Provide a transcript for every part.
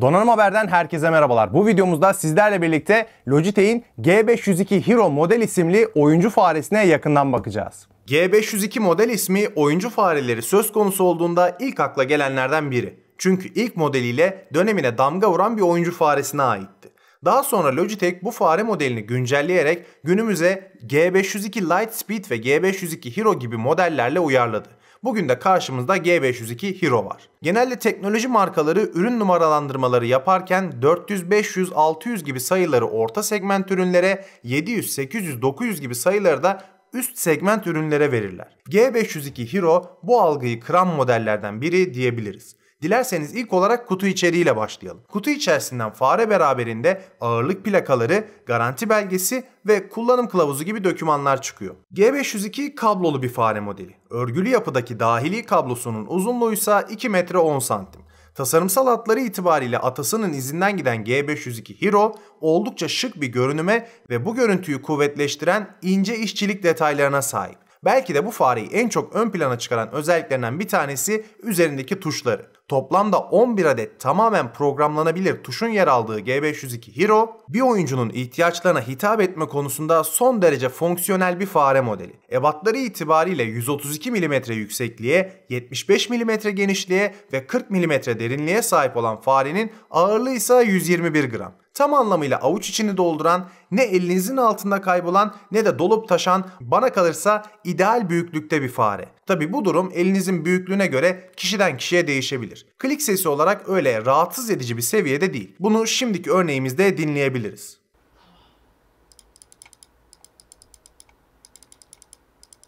Donanım Haber'den herkese merhabalar. Bu videomuzda sizlerle birlikte Logitech'in G502 Hero model isimli oyuncu faresine yakından bakacağız. G502 model ismi oyuncu fareleri söz konusu olduğunda ilk akla gelenlerden biri. Çünkü ilk modeliyle dönemine damga vuran bir oyuncu faresine aitti. Daha sonra Logitech bu fare modelini güncelleyerek günümüze G502 Lightspeed ve G502 Hero gibi modellerle uyarladı. Bugün de karşımızda G502 Hero var. Genelde teknoloji markaları ürün numaralandırmaları yaparken 400, 500, 600 gibi sayıları orta segment ürünlere, 700, 800, 900 gibi sayıları da üst segment ürünlere verirler. G502 Hero bu algıyı kıran modellerden biri diyebiliriz. Dilerseniz ilk olarak kutu içeriğiyle başlayalım. Kutu içerisinden fare beraberinde ağırlık plakaları, garanti belgesi ve kullanım kılavuzu gibi dokümanlar çıkıyor. G502 kablolu bir fare modeli. Örgülü yapıdaki dahili kablosunun uzunluğu ise 2 metre 10 santim. Tasarımsal hatları itibariyle atasının izinden giden G502 Hero oldukça şık bir görünüme ve bu görüntüyü kuvvetleştiren ince işçilik detaylarına sahip. Belki de bu fareyi en çok ön plana çıkaran özelliklerinden bir tanesi üzerindeki tuşları. Toplamda 11 adet tamamen programlanabilir tuşun yer aldığı G502 Hero, bir oyuncunun ihtiyaçlarına hitap etme konusunda son derece fonksiyonel bir fare modeli. Ebatları itibariyle 132 mm yüksekliğe, 75 mm genişliğe ve 40 mm derinliğe sahip olan farenin ağırlığı ise 121 gram tam anlamıyla avuç içini dolduran, ne elinizin altında kaybolan ne de dolup taşan bana kalırsa ideal büyüklükte bir fare. Tabi bu durum elinizin büyüklüğüne göre kişiden kişiye değişebilir olabilir. Klik sesi olarak öyle rahatsız edici bir seviyede değil. Bunu şimdiki örneğimizde dinleyebiliriz.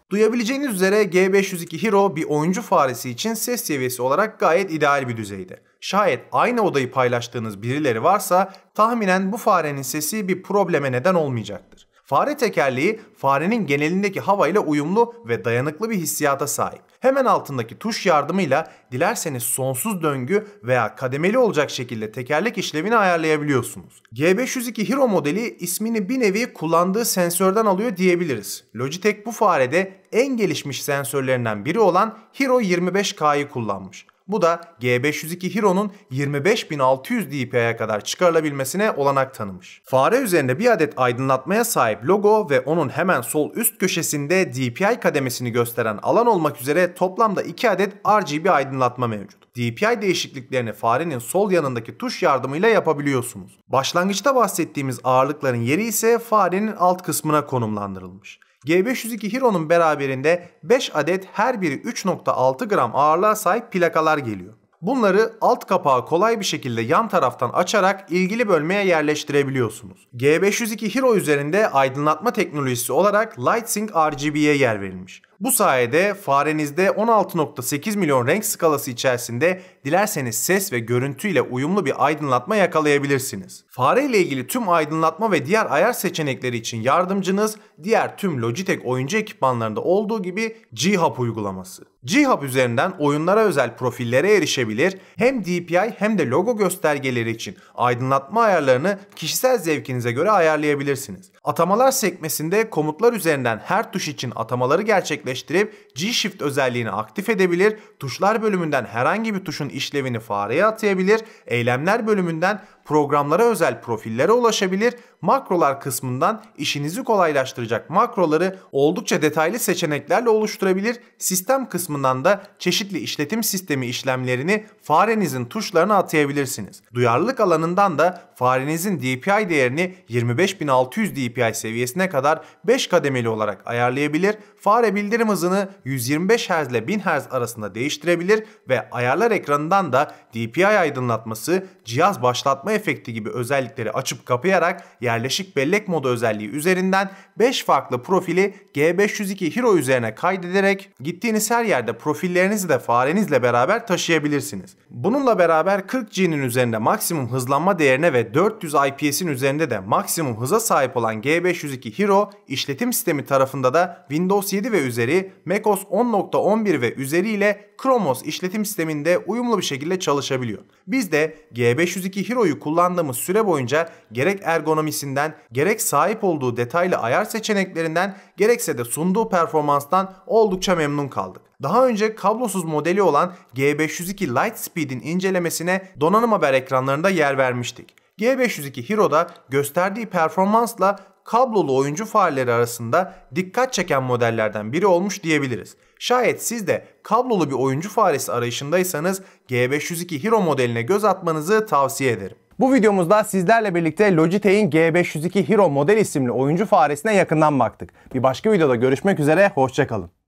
Duyabileceğiniz üzere G502 Hero bir oyuncu faresi için ses seviyesi olarak gayet ideal bir düzeyde. Şayet aynı odayı paylaştığınız birileri varsa tahminen bu farenin sesi bir probleme neden olmayacaktır. Fare tekerleği farenin genelindeki havayla uyumlu ve dayanıklı bir hissiyata sahip. Hemen altındaki tuş yardımıyla dilerseniz sonsuz döngü veya kademeli olacak şekilde tekerlek işlevini ayarlayabiliyorsunuz. G502 Hero modeli ismini bir nevi kullandığı sensörden alıyor diyebiliriz. Logitech bu farede en gelişmiş sensörlerinden biri olan Hero 25K'yı kullanmış. Bu da G502 Hero'nun 25600 dpi'ye kadar çıkarılabilmesine olanak tanımış. Fare üzerinde bir adet aydınlatmaya sahip logo ve onun hemen sol üst köşesinde DPI kademesini gösteren alan olmak üzere toplamda 2 adet RGB aydınlatma mevcut. DPI değişikliklerini farenin sol yanındaki tuş yardımıyla yapabiliyorsunuz. Başlangıçta bahsettiğimiz ağırlıkların yeri ise farenin alt kısmına konumlandırılmış. G502 Hero'nun beraberinde 5 adet her biri 3.6 gram ağırlığa sahip plakalar geliyor. Bunları alt kapağı kolay bir şekilde yan taraftan açarak ilgili bölmeye yerleştirebiliyorsunuz. G502 Hero üzerinde aydınlatma teknolojisi olarak Lightsync RGB'ye yer verilmiş. Bu sayede farenizde 16.8 milyon renk skalası içerisinde dilerseniz ses ve görüntü ile uyumlu bir aydınlatma yakalayabilirsiniz. Fare ile ilgili tüm aydınlatma ve diğer ayar seçenekleri için yardımcınız diğer tüm Logitech oyuncu ekipmanlarında olduğu gibi G-Hub uygulaması. G-Hub üzerinden oyunlara özel profillere erişebilir, hem DPI hem de logo göstergeleri için aydınlatma ayarlarını kişisel zevkinize göre ayarlayabilirsiniz. Atamalar sekmesinde komutlar üzerinden her tuş için atamaları gerçekleştirip G-Shift özelliğini aktif edebilir, tuşlar bölümünden herhangi bir tuşun işlevini fareye atayabilir, eylemler bölümünden programlara özel profillere ulaşabilir makrolar kısmından işinizi kolaylaştıracak makroları oldukça detaylı seçeneklerle oluşturabilir. Sistem kısmından da çeşitli işletim sistemi işlemlerini farenizin tuşlarına atayabilirsiniz. Duyarlılık alanından da farenizin DPI değerini 25600 DPI seviyesine kadar 5 kademeli olarak ayarlayabilir. Fare bildirim hızını 125 Hz ile 1000 Hz arasında değiştirebilir ve ayarlar ekranından da DPI aydınlatması, cihaz başlatma efekti gibi özellikleri açıp kapayarak yer yerleşik bellek modu özelliği üzerinden 5 farklı profili G502 Hero üzerine kaydederek gittiğiniz her yerde profillerinizi de farenizle beraber taşıyabilirsiniz. Bununla beraber 40G'nin üzerinde maksimum hızlanma değerine ve 400 IPS'in üzerinde de maksimum hıza sahip olan G502 Hero işletim sistemi tarafında da Windows 7 ve üzeri, macOS 10.11 ve üzeri ile Chromos işletim sisteminde uyumlu bir şekilde çalışabiliyor. Biz de G502 Hero'yu kullandığımız süre boyunca gerek ergonomisi seviyesinden, gerek sahip olduğu detaylı ayar seçeneklerinden, gerekse de sunduğu performanstan oldukça memnun kaldık. Daha önce kablosuz modeli olan G502 Lightspeed'in incelemesine donanım haber ekranlarında yer vermiştik. G502 Hero'da gösterdiği performansla kablolu oyuncu fareleri arasında dikkat çeken modellerden biri olmuş diyebiliriz. Şayet siz de kablolu bir oyuncu faresi arayışındaysanız G502 Hero modeline göz atmanızı tavsiye ederim. Bu videomuzda sizlerle birlikte Logitech'in G502 Hero model isimli oyuncu faresine yakından baktık. Bir başka videoda görüşmek üzere, hoşçakalın.